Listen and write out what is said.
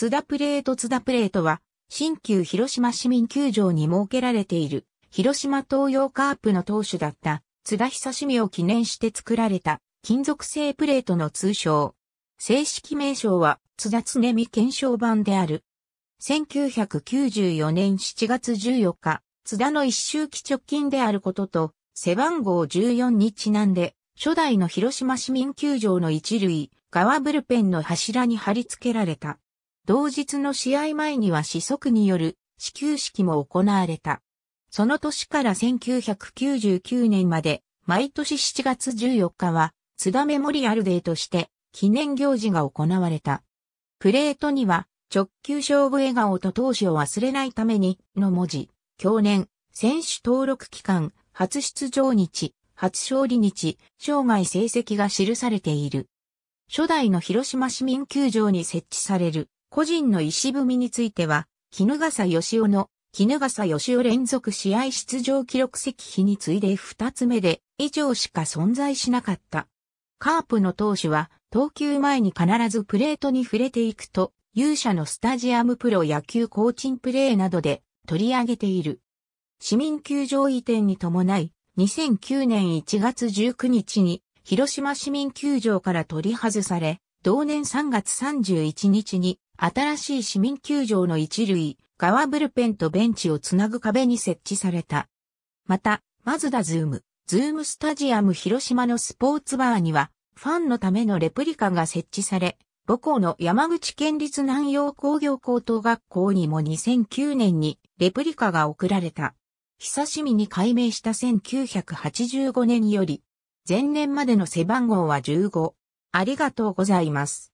津田プレート津田プレートは、新旧広島市民球場に設けられている、広島東洋カープの投手だった津田久志を記念して作られた金属製プレートの通称。正式名称は津田常見検証版である。1994年7月14日、津田の一周期直近であることと、背番号14にちなんで、初代の広島市民球場の一塁、側ブルペンの柱に貼り付けられた。同日の試合前には子息による始球式も行われた。その年から1999年まで毎年7月14日は津田メモリアルデーとして記念行事が行われた。プレートには直球勝負笑顔と投手を忘れないためにの文字、去年、選手登録期間、初出場日、初勝利日、生涯成績が記されている。初代の広島市民球場に設置される個人の石踏みについては、絹笠義雄の、絹笠義雄連続試合出場記録席比に次いで二つ目で、以上しか存在しなかった。カープの投手は、投球前に必ずプレートに触れていくと、勇者のスタジアムプロ野球コーチンプレーなどで取り上げている。市民球場移転に伴い、2009年1月19日に広島市民球場から取り外され、同年3月31日に新しい市民球場の一塁、側ブルペンとベンチをつなぐ壁に設置された。また、マズダズーム、ズームスタジアム広島のスポーツバーには、ファンのためのレプリカが設置され、母校の山口県立南洋工業高等学校にも2009年にレプリカが贈られた。久しみに改名した1985年より、前年までの背番号は15。ありがとうございます。